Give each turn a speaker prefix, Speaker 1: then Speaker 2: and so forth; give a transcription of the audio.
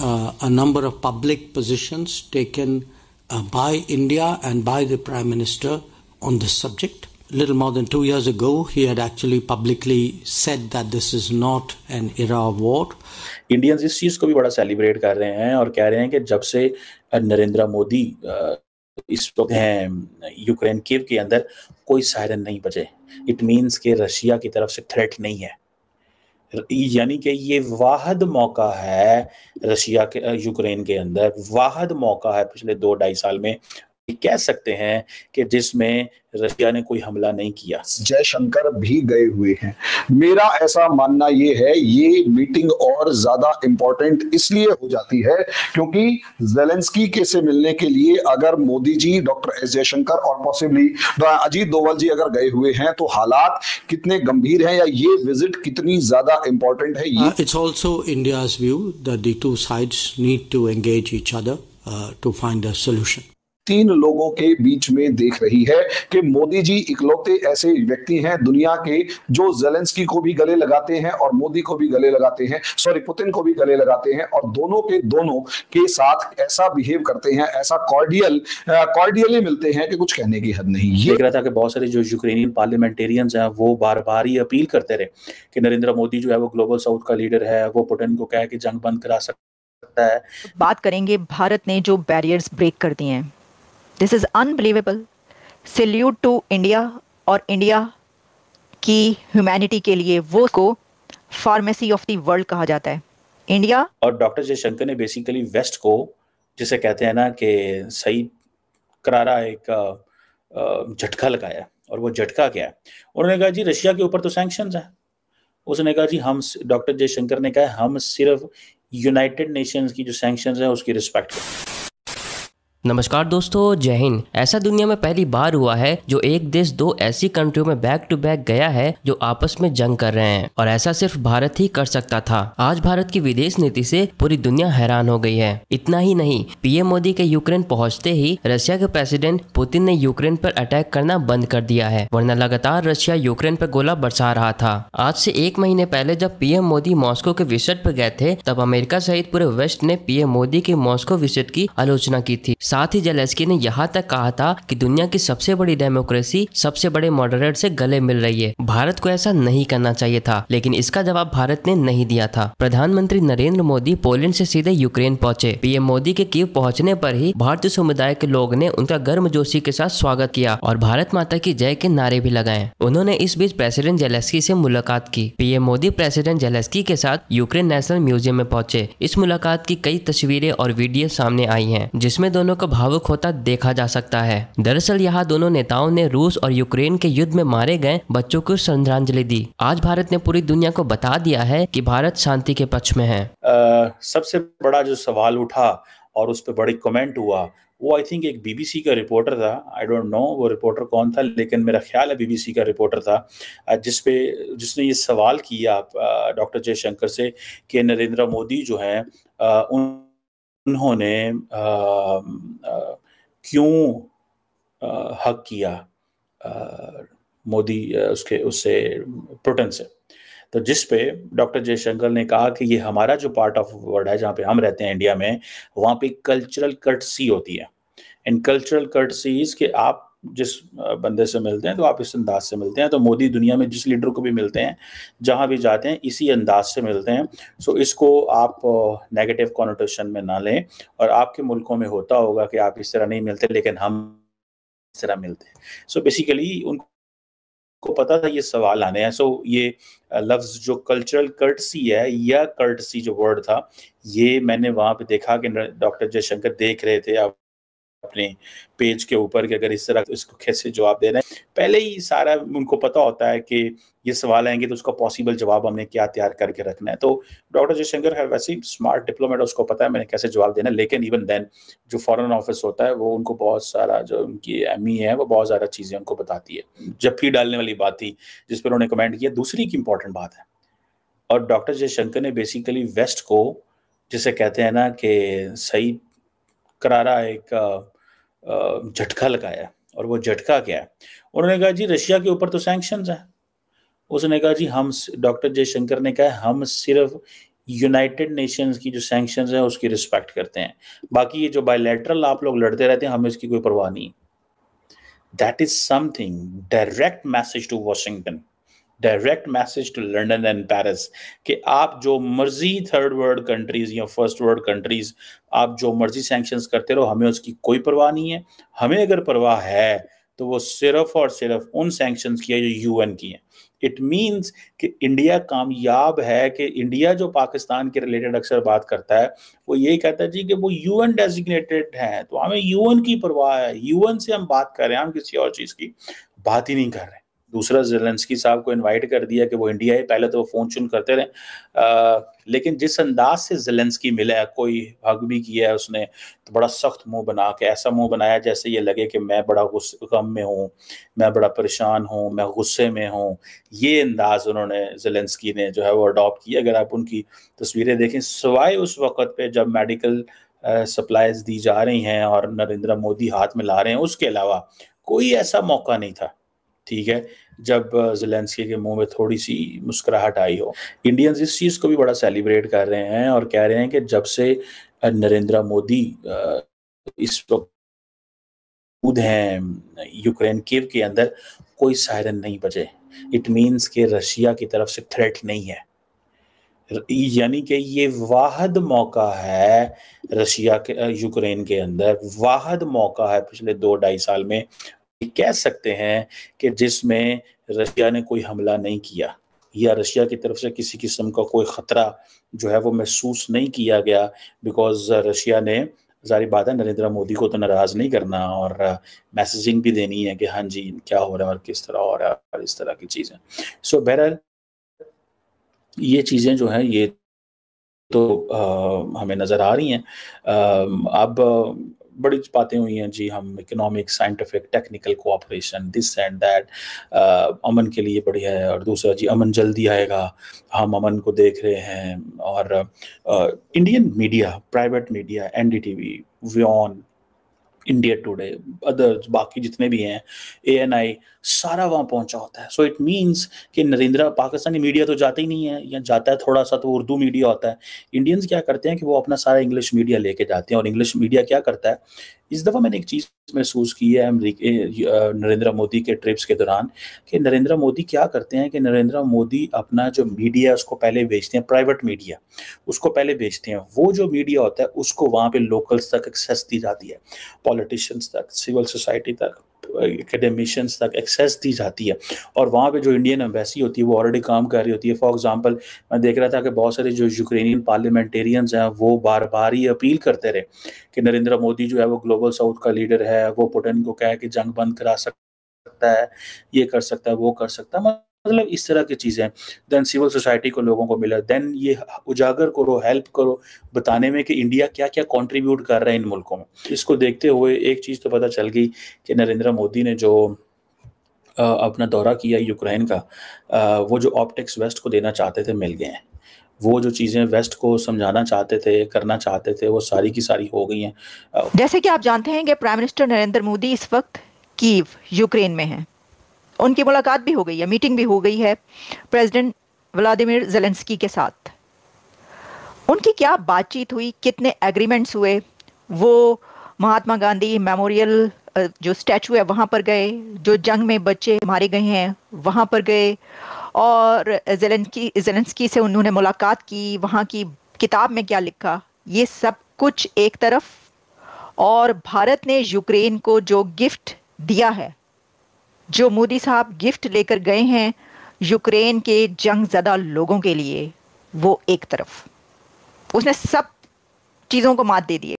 Speaker 1: Uh, a number of public positions taken uh, by India and by the Prime Minister on this subject. Little more than two years ago, he had actually publicly said that this is not an era of war. Indians इस चीज़ को भी बड़ा celebrate कर रहे हैं और कह रहे हैं कि जब से नरेंद्र मोदी इस वक्त हैं यूक्रेन कीव के अंदर कोई सायरन नहीं बजे इट मीन्स के रशिया की तरफ से नहीं है यानी कि ये वाहद मौका है रशिया के यूक्रेन के अंदर वाहद मौका है पिछले दो ढाई साल में कह सकते हैं कि जिसमें रशिया ने कोई हमला नहीं किया जयशंकर भी गए हुए हैं मेरा ऐसा मानना ये है ये मीटिंग और ज्यादा इंपॉर्टेंट इसलिए हो जाती है क्योंकि जेलेंस्की के से मिलने के लिए अगर मोदी जी डॉक्टर एस जयशंकर और पॉसिबली अजीत दोवल जी अगर गए हुए हैं तो हालात कितने गंभीर हैं या ये विजिट कितनी ज्यादा इम्पोर्टेंट है it's also India view that the two sides need to engage each other to find a solution तीन लोगों के बीच में देख रही है कि मोदी जी इकलौते ऐसे व्यक्ति हैं दुनिया के जो जेलेंस्की को भी गले लगाते हैं और मोदी को भी गले लगाते हैं सॉरी पुतिन को भी गले लगाते हैं और दोनों के दोनों के साथ ऐसा बिहेव करते हैं ऐसा कॉर्डियल कॉर्डियली मिलते हैं कि कुछ कहने की हद नहीं ये रहा था कि बहुत सारे जो यूक्रेनियन पार्लियामेंटेरियंस हैं वो बार बार ही अपील करते रहे कि नरेंद्र मोदी जो है वो ग्लोबल साउथ का लीडर है वो पुटिन को कह के जंग बंद करा
Speaker 2: सकता है बात करेंगे भारत ने जो बैरियर्स ब्रेक कर दिए हैं this is unbelievable salute to India और इंडिया की ह्यूमैनिटी के लिए वो को फार्मेसी ऑफ द वर्ल्ड कहा जाता है इंडिया
Speaker 1: और डॉक्टर जयशंकर ने बेसिकली वेस्ट को जिसे कहते हैं ना कि सही करारा एक झटका लगाया और वो झटका क्या है उन्होंने कहा जी रशिया के ऊपर तो सैंक्शन है उसने कहा जी हम डॉक्टर जयशंकर ने कहा हम सिर्फ यूनाइटेड नेशंस की जो सैंक्शन है उसकी रिस्पेक्ट करें
Speaker 3: नमस्कार दोस्तों जय हिंद ऐसा दुनिया में पहली बार हुआ है जो एक देश दो ऐसी कंट्रियों में बैक टू बैक गया है जो आपस में जंग कर रहे हैं और ऐसा सिर्फ भारत ही कर सकता था आज भारत की विदेश नीति से पूरी दुनिया हैरान हो गई है इतना ही नहीं पीएम मोदी के यूक्रेन पहुंचते ही रशिया के प्रेसिडेंट पुतिन ने यूक्रेन पर अटैक करना बंद कर दिया है वरना लगातार रशिया यूक्रेन पर गोला बरसा रहा था आज से एक महीने पहले जब पीएम मोदी मॉस्को के विजिट पर गए थे तब अमेरिका सहित पूरे वेस्ट ने पीएम मोदी के मॉस्को विजिट की आलोचना की थी साथ ही जेलेंस्की ने यहाँ तक कहा था कि दुनिया की सबसे बड़ी डेमोक्रेसी सबसे बड़े मॉडरेट से गले मिल रही है भारत को ऐसा नहीं करना चाहिए था लेकिन इसका जवाब भारत ने नहीं दिया था प्रधानमंत्री नरेंद्र मोदी पोलैंड से सीधे यूक्रेन पहुंचे पीएम मोदी के कीव पहुंचने पर ही भारतीय समुदाय के लोग ने उनका गर्म जोशी के साथ स्वागत किया और भारत माता की जय के नारे भी लगाए उन्होंने इस बीच प्रेसिडेंट जेलेस्की से मुलाकात की पीएम मोदी प्रेसिडेंट जेलेस्की के साथ यूक्रेन नेशनल म्यूजियम में पहुंचे इस मुलाकात की कई तस्वीरें और वीडियो सामने आई है जिसमे दोनों को भावुक होता देखा जा सकता है दरअसल यहाँ दोनों नेताओं ने रूस और यूक्रेन के युद्ध में मारे गए बच्चों को श्रद्धांजलि दी आज भारत ने पूरी दुनिया को बता दिया है कि भारत शांति के पक्ष में है
Speaker 1: आ, सबसे बड़ा जो सवाल उठा और उस पर बड़ी कमेंट हुआ वो आई थिंक एक बीबीसी का रिपोर्टर था आई डोंट नो वो रिपोर्टर कौन था लेकिन मेरा ख्याल है बीबीसी का रिपोर्टर था जिसपे जिसने ये सवाल किया डॉक्टर जयशंकर से कि नरेंद्र मोदी जो हैं उन उन्होंने क्यों हक किया मोदी उसके उससे प्रोटन से तो जिस पे डॉक्टर जयशंकर ने कहा कि ये हमारा जो पार्ट ऑफ वर्ल्ड है जहाँ पे हम रहते हैं इंडिया में वहाँ पे कल्चरल कर्टसी होती है इन कल्चरल कर्टसीज के आप जिस बंदे से मिलते हैं तो आप इस अंदाज से मिलते हैं तो मोदी दुनिया में जिस लीडर को भी मिलते हैं जहाँ भी जाते हैं इसी अंदाज से मिलते हैं सो इसको आप नेगेटिव कॉनोटेशन में ना लें और आपके मुल्कों में होता होगा कि आप इस तरह नहीं मिलते लेकिन हम इस तरह मिलते हैं सो बेसिकली उनको पता था ये सवाल आने हैं सो ये लफ्ज़ जो कल्चरल कर्टसी है या कर्टसी जो वर्ड था ये मैंने वहाँ पे देखा कि डॉक्टर जयशंकर देख रहे थे आप अपने पेज के ऊपर कि अगर इस तरह इसको कैसे जवाब दे रहे हैं पहले ही सारा उनको पता होता है कि ये सवाल आएंगे तो उसका पॉसिबल जवाब हमने क्या तैयार करके रखना है तो डॉक्टर जयशंकर है वैसे ही स्मार्ट डिप्लोमेट उसको पता है मैंने कैसे जवाब देना है लेकिन इवन देन जो फॉरेन ऑफिस होता है वो उनको बहुत सारा जो उनकी एम है वो बहुत सारा चीज़ें उनको बताती है जब फी डालने वाली बात थी जिस पर उन्होंने कमेंट किया दूसरी की इंपॉर्टेंट बात है और डॉक्टर जयशंकर ने बेसिकली वेस्ट को जिसे कहते हैं ना कि सही करारा एक झटका लगाया और वो झटका क्या है उन्होंने कहा जी रशिया के ऊपर तो सैंक्शन है उसने कहा जी हम डॉक्टर जयशंकर ने कहा हम सिर्फ यूनाइटेड नेशंस की जो सैंक्शन है उसकी रिस्पेक्ट करते हैं बाकी ये जो बायोलेटरल आप लोग लड़ते रहते हैं हमें इसकी कोई परवाह नहीं that is something direct message to Washington direct message to London and Paris कि आप जो मर्जी थर्ड वर्ल्ड कंट्रीज़ या फर्स्ट वर्ल्ड कंट्रीज़ आप जो मर्जी सेंक्शंस करते रहो हमें उसकी कोई परवाह नहीं है हमें अगर परवाह है तो वो सिर्फ और सिर्फ उन सेंक्शंस की है जो एन की हैं इट मीन्स कि इंडिया कामयाब है कि इंडिया जो पाकिस्तान के रिलेटेड अक्सर बात करता है वो यही कहता है जी कि वो यू एन डेजिग्नेटेड हैं तो हमें एन की परवाह है एन से हम बात कर रहे हैं हम किसी और चीज़ की बात ही नहीं कर रहे दूसरा जेलेंसकी साहब को इनवाइट कर दिया कि वो इंडिया ही पहले तो वो फ़ोन चुन करते रहे आ, लेकिन जिस अंदाज से जेलेंसकी मिला है कोई हक भी किया है उसने तो बड़ा सख्त मुंह बना के ऐसा मुंह बनाया जैसे ये लगे कि मैं बड़ा गम में हूँ मैं बड़ा परेशान हूँ मैं गुस्से में हूँ ये अंदाज उन्होंने जेलेंसकी ने जो है वो अडोप्ट किया अगर आप उनकी तस्वीरें देखें सवाए उस वक्त पे जब मेडिकल सप्लाइज दी जा रही हैं और नरेंद्र मोदी हाथ में ला रहे हैं उसके अलावा कोई ऐसा मौका नहीं था ठीक है जब जेलेंसकी के मुंह में थोड़ी सी मुस्कुराहट आई हो इंडियंस इस चीज़ को भी बड़ा सेलिब्रेट कर रहे हैं और कह रहे हैं कि जब से नरेंद्र मोदी इस वक्त हैं यूक्रेन केव के अंदर कोई सायरन नहीं बजे इट मीन्स के रशिया की तरफ से थ्रेट नहीं है यानी कि ये वाहद मौका है रशिया के यूक्रेन के अंदर वाहद मौका है पिछले दो ढाई साल में कह सकते हैं कि जिसमें रशिया ने कोई हमला नहीं किया या रशिया की तरफ से किसी किस्म का कोई ख़तरा जो है वो महसूस नहीं किया गया बिकॉज रशिया ने जारी बात है नरेंद्र मोदी को तो नाराज़ नहीं करना और मैसेजिंग भी देनी है कि हाँ जी क्या हो रहा है और किस तरह हो रहा है और इस तरह की चीज़ें सो so, बहरहाल ये चीज़ें जो है ये तो आ, हमें नज़र आ रही हैं अब बड़ी बातें हुई हैं जी हम economic scientific technical cooperation this and that अमन के लिए बड़ी है और दूसरा जी अमन जल्दी आएगा हम अमन को देख रहे हैं और Indian media private media N D T V व्योन इंडिया टुडे अदर बाकी जितने भी हैं ए एन आई सारा वहाँ पहुँचा होता है सो इट मीन्स कि नरेंद्र पाकिस्तानी मीडिया तो जाता ही नहीं है या जाता है थोड़ा सा तो उर्दू मीडिया होता है इंडियंस क्या करते हैं कि वो अपना सारा इंग्लिश मीडिया लेके जाते हैं और इंग्लिश मीडिया क्या करता है इस दफ़ा मैंने एक चीज़ महसूस की है नरेंद्र मोदी के ट्रिप्स के दौरान कि नरेंद्र मोदी क्या करते हैं कि नरेंद्र मोदी अपना जो मीडिया उसको पहले भेजते हैं प्राइवेट मीडिया उसको पहले भेजते हैं वो जो मीडिया होता है उसको वहाँ पे लोकल्स तक एक्सेस दी जाती है पॉलिटिशियंस तक सिविल सोसाइटी तक एकेडमिशंस तक एक्सेस दी जाती है और वहाँ पे जो इंडियन एम्बेसी होती है वो ऑलरेडी काम कर रही होती है फॉर एग्जांपल मैं देख रहा था कि बहुत सारे जो यूक्रेनियन पार्लियामेंटेरियंस हैं वो बार बार ही अपील करते रहे कि नरेंद्र मोदी जो है वो ग्लोबल साउथ का लीडर है वो पुटिन को कहे कि जंग बंद करा सकता है ये कर सकता है वो कर सकता है मतलब इस तरह की चीज़ें देन सिविल सोसाइटी को लोगों को मिला देन ये उजागर करो हेल्प करो बताने में कि इंडिया क्या क्या कंट्रीब्यूट कर रहा है इन मुल्कों में इसको देखते हुए एक चीज़ तो पता चल गई कि नरेंद्र मोदी ने जो अपना दौरा किया यूक्रेन का वो जो ऑप्टिक्स वेस्ट को देना चाहते थे मिल गए हैं वो जो चीज़ें वेस्ट को समझाना चाहते थे करना चाहते थे वो सारी की सारी हो गई हैं
Speaker 2: जैसे कि आप जानते हैं कि प्राइम मिनिस्टर नरेंद्र मोदी इस वक्त कीव यूक्रेन में हैं उनकी मुलाकात भी हो गई है मीटिंग भी हो गई है प्रेसिडेंट व्लादिमिर जेलेंस्की के साथ उनकी क्या बातचीत हुई कितने एग्रीमेंट्स हुए वो महात्मा गांधी मेमोरियल जो स्टैचू है वहाँ पर गए जो जंग में बच्चे मारे गए हैं वहाँ पर गए और जेलेंस्की जेलेंस्की से उन्होंने मुलाकात की वहाँ की किताब में क्या लिखा ये सब कुछ एक तरफ और भारत ने यूक्रेन को जो गिफ्ट दिया है जो मोदी साहब गिफ्ट लेकर गए हैं यूक्रेन के जंग ज़दा लोगों के लिए वो एक तरफ उसने सब चीज़ों को मात दे दिए